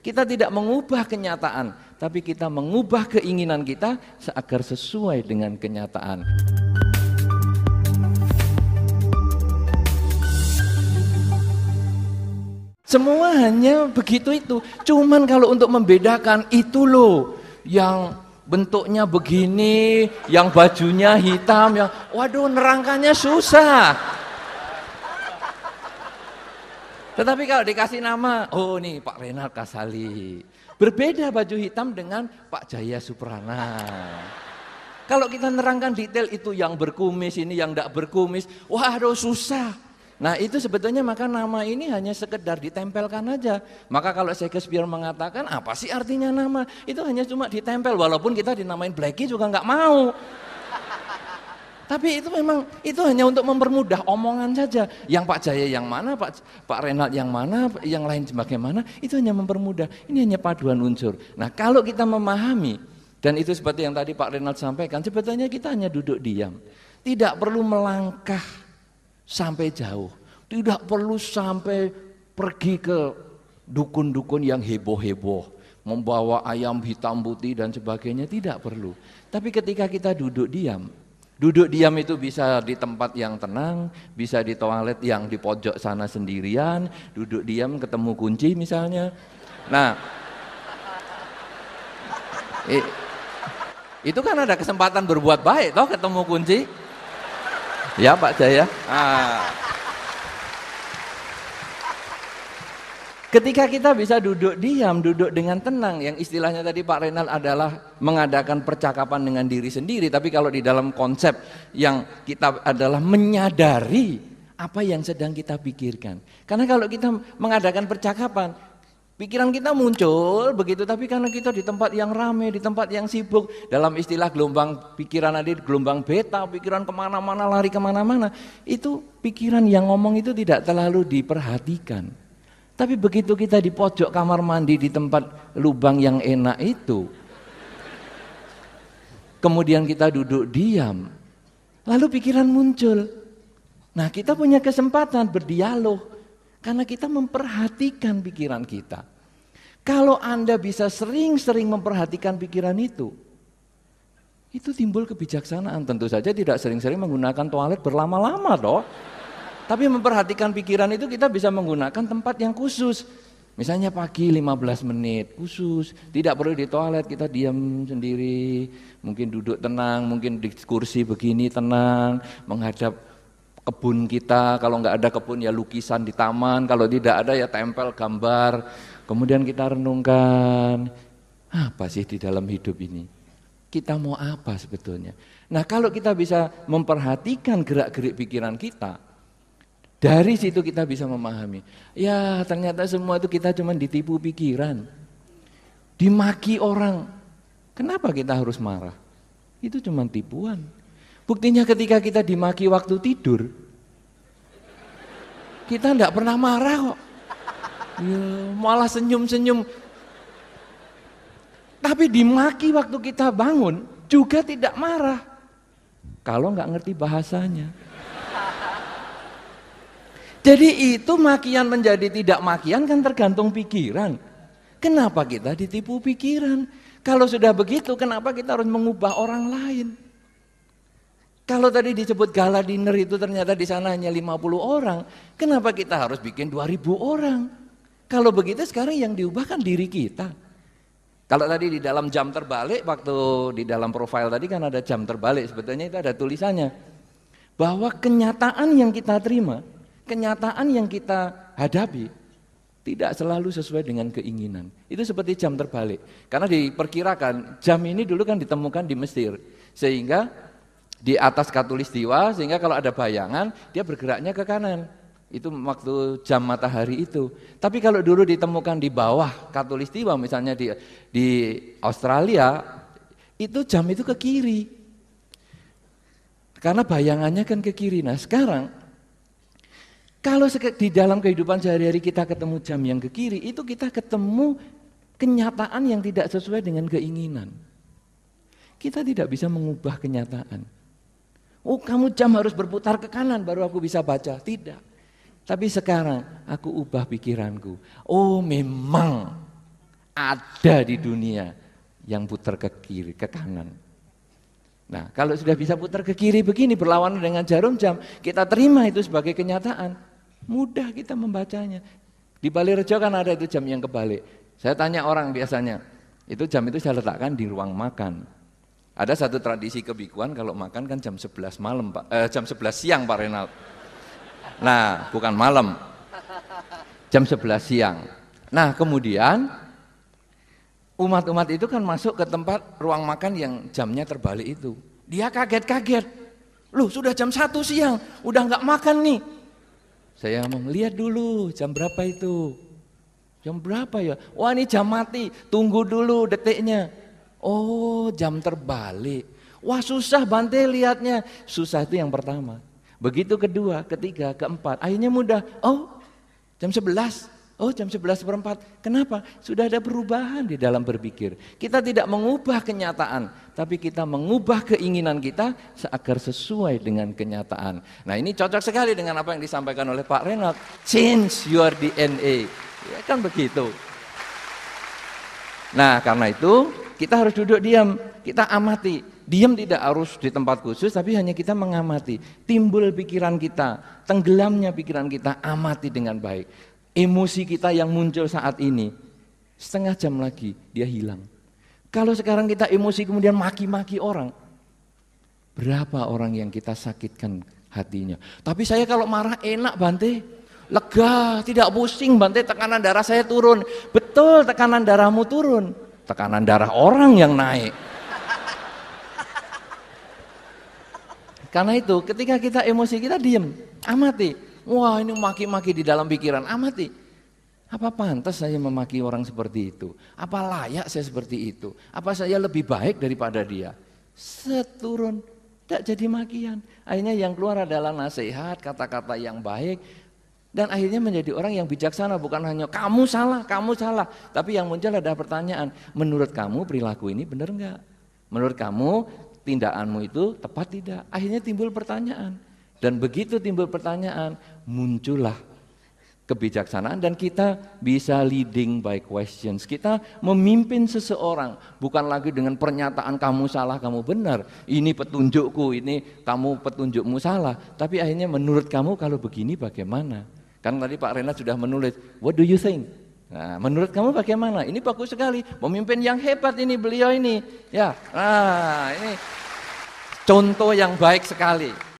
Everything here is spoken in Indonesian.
Kita tidak mengubah kenyataan, tapi kita mengubah keinginan kita seagar sesuai dengan kenyataan. Semua hanya begitu itu. Cuman kalau untuk membedakan itu loh yang bentuknya begini, yang bajunya hitam, yang waduh nerangkannya susah. Tetapi kalau dikasih nama, oh nih Pak Renal Kasali. Berbeda baju hitam dengan Pak Jaya Suprana. Kalau kita nerangkan detail itu yang berkumis, ini yang tidak berkumis, wah aduh susah. Nah itu sebetulnya maka nama ini hanya sekedar ditempelkan aja. Maka kalau Shakespeare mengatakan apa sih artinya nama? Itu hanya cuma ditempel walaupun kita dinamain Blackie juga nggak mau. Tapi itu memang itu hanya untuk mempermudah omongan saja. Yang Pak Jaya yang mana, Pak Pak Renald yang mana, yang lain bagaimana, itu hanya mempermudah. Ini hanya paduan unsur. Nah, kalau kita memahami dan itu seperti yang tadi Pak Renald sampaikan, sebetulnya kita hanya duduk diam. Tidak perlu melangkah sampai jauh. Tidak perlu sampai pergi ke dukun-dukun yang heboh-heboh membawa ayam hitam putih dan sebagainya tidak perlu. Tapi ketika kita duduk diam, Duduk diam itu bisa di tempat yang tenang, bisa di toilet yang di pojok sana sendirian, duduk diam ketemu kunci misalnya. Nah, eh, itu kan ada kesempatan berbuat baik toh ketemu kunci. Ya Pak Jaya. Ah. Ketika kita bisa duduk diam, duduk dengan tenang, yang istilahnya tadi Pak Renal adalah mengadakan percakapan dengan diri sendiri, tapi kalau di dalam konsep yang kita adalah menyadari apa yang sedang kita pikirkan. Karena kalau kita mengadakan percakapan, pikiran kita muncul begitu, tapi karena kita di tempat yang rame, di tempat yang sibuk, dalam istilah gelombang pikiran tadi, gelombang beta, pikiran kemana-mana, lari kemana-mana, itu pikiran yang ngomong itu tidak terlalu diperhatikan. Tapi begitu kita di pojok kamar mandi di tempat lubang yang enak itu, kemudian kita duduk diam, lalu pikiran muncul. Nah kita punya kesempatan berdialog, karena kita memperhatikan pikiran kita. Kalau Anda bisa sering-sering memperhatikan pikiran itu, itu timbul kebijaksanaan. Tentu saja tidak sering-sering menggunakan toilet berlama-lama dong. Tapi memperhatikan pikiran itu kita bisa menggunakan tempat yang khusus. Misalnya pagi 15 menit khusus, tidak perlu di toilet, kita diam sendiri, mungkin duduk tenang, mungkin di kursi begini tenang, menghadap kebun kita, kalau nggak ada kebun ya lukisan di taman, kalau tidak ada ya tempel gambar, kemudian kita renungkan, apa sih di dalam hidup ini? Kita mau apa sebetulnya? Nah kalau kita bisa memperhatikan gerak-gerik pikiran kita, dari situ kita bisa memahami. Ya ternyata semua itu kita cuma ditipu pikiran. Dimaki orang. Kenapa kita harus marah? Itu cuma tipuan. Buktinya ketika kita dimaki waktu tidur. Kita tidak pernah marah kok. Ya, malah senyum-senyum. Tapi dimaki waktu kita bangun juga tidak marah. Kalau nggak ngerti bahasanya. Jadi itu makian menjadi tidak makian kan tergantung pikiran. Kenapa kita ditipu pikiran? Kalau sudah begitu kenapa kita harus mengubah orang lain? Kalau tadi disebut gala dinner itu ternyata di sana hanya 50 orang, kenapa kita harus bikin 2000 orang? Kalau begitu sekarang yang diubah kan diri kita. Kalau tadi di dalam jam terbalik, waktu di dalam profil tadi kan ada jam terbalik, sebetulnya itu ada tulisannya. Bahwa kenyataan yang kita terima, kenyataan yang kita hadapi tidak selalu sesuai dengan keinginan. Itu seperti jam terbalik. Karena diperkirakan jam ini dulu kan ditemukan di Mesir. Sehingga di atas katulistiwa sehingga kalau ada bayangan dia bergeraknya ke kanan. Itu waktu jam matahari itu. Tapi kalau dulu ditemukan di bawah katulistiwa misalnya di di Australia itu jam itu ke kiri. Karena bayangannya kan ke kiri. Nah, sekarang kalau di dalam kehidupan sehari-hari kita ketemu jam yang ke kiri, itu kita ketemu kenyataan yang tidak sesuai dengan keinginan. Kita tidak bisa mengubah kenyataan. Oh kamu jam harus berputar ke kanan baru aku bisa baca. Tidak. Tapi sekarang aku ubah pikiranku. Oh memang ada di dunia yang putar ke kiri, ke kanan. Nah, kalau sudah bisa putar ke kiri begini berlawanan dengan jarum jam, kita terima itu sebagai kenyataan. Mudah kita membacanya. Di Bali Rejo kan ada itu jam yang kebalik. Saya tanya orang biasanya, itu jam itu saya letakkan di ruang makan. Ada satu tradisi kebikuan kalau makan kan jam 11 malam, Pak. Eh, jam 11 siang, Pak Renald. Nah, bukan malam. Jam 11 siang. Nah, kemudian umat-umat itu kan masuk ke tempat ruang makan yang jamnya terbalik itu. Dia kaget-kaget. Loh sudah jam 1 siang, udah nggak makan nih. Saya mau lihat dulu jam berapa itu. Jam berapa ya? Wah ini jam mati, tunggu dulu detiknya. Oh jam terbalik. Wah susah bantai lihatnya. Susah itu yang pertama. Begitu kedua, ketiga, keempat. Akhirnya mudah. Oh jam 11. Oh jam 11.04, seperempat, kenapa? Sudah ada perubahan di dalam berpikir. Kita tidak mengubah kenyataan, tapi kita mengubah keinginan kita seagar sesuai dengan kenyataan. Nah ini cocok sekali dengan apa yang disampaikan oleh Pak Renat. Change your DNA. Ya kan begitu. Nah karena itu kita harus duduk diam, kita amati. Diam tidak harus di tempat khusus, tapi hanya kita mengamati. Timbul pikiran kita, tenggelamnya pikiran kita, amati dengan baik emosi kita yang muncul saat ini. Setengah jam lagi dia hilang. Kalau sekarang kita emosi kemudian maki-maki orang, berapa orang yang kita sakitkan hatinya. Tapi saya kalau marah enak Bante, lega, tidak pusing Bante, tekanan darah saya turun. Betul tekanan darahmu turun, tekanan darah orang yang naik. Karena itu ketika kita emosi kita diem, amati. Wah ini maki-maki di dalam pikiran, amati. Apa pantas saya memaki orang seperti itu? Apa layak saya seperti itu? Apa saya lebih baik daripada dia? Seturun, tidak jadi makian. Akhirnya yang keluar adalah nasihat, kata-kata yang baik. Dan akhirnya menjadi orang yang bijaksana, bukan hanya kamu salah, kamu salah. Tapi yang muncul adalah pertanyaan, menurut kamu perilaku ini benar enggak? Menurut kamu tindakanmu itu tepat tidak? Akhirnya timbul pertanyaan. Dan begitu timbul pertanyaan, muncullah kebijaksanaan dan kita bisa leading by questions. Kita memimpin seseorang bukan lagi dengan pernyataan kamu salah, kamu benar. Ini petunjukku, ini kamu petunjukmu salah. Tapi akhirnya menurut kamu kalau begini bagaimana? Kan tadi Pak Rena sudah menulis, what do you think? Nah, menurut kamu bagaimana? Ini bagus sekali, pemimpin yang hebat ini beliau ini. Ya, nah ini contoh yang baik sekali.